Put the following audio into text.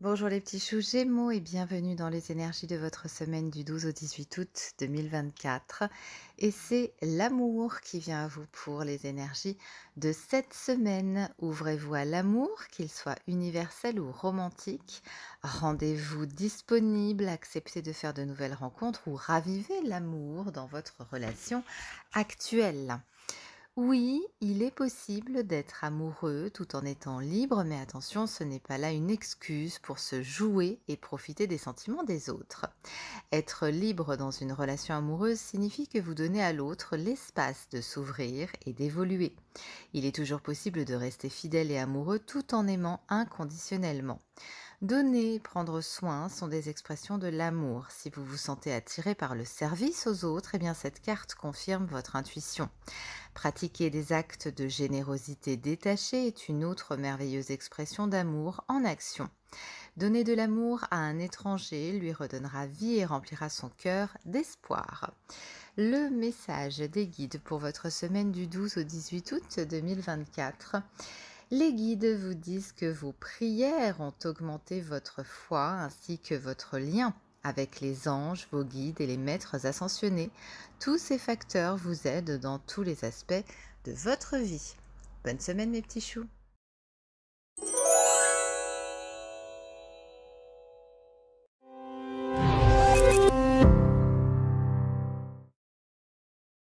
Bonjour les petits choux Gémeaux et bienvenue dans les énergies de votre semaine du 12 au 18 août 2024. Et c'est l'amour qui vient à vous pour les énergies de cette semaine. Ouvrez-vous à l'amour, qu'il soit universel ou romantique. Rendez-vous disponible, acceptez de faire de nouvelles rencontres ou ravivez l'amour dans votre relation actuelle. Oui, il est possible d'être amoureux tout en étant libre, mais attention, ce n'est pas là une excuse pour se jouer et profiter des sentiments des autres. Être libre dans une relation amoureuse signifie que vous donnez à l'autre l'espace de s'ouvrir et d'évoluer. Il est toujours possible de rester fidèle et amoureux tout en aimant inconditionnellement. Donner, prendre soin sont des expressions de l'amour. Si vous vous sentez attiré par le service aux autres, eh bien cette carte confirme votre intuition. Pratiquer des actes de générosité détachée est une autre merveilleuse expression d'amour en action. Donner de l'amour à un étranger lui redonnera vie et remplira son cœur d'espoir. Le message des guides pour votre semaine du 12 au 18 août 2024 les guides vous disent que vos prières ont augmenté votre foi ainsi que votre lien avec les anges, vos guides et les maîtres ascensionnés. Tous ces facteurs vous aident dans tous les aspects de votre vie. Bonne semaine mes petits choux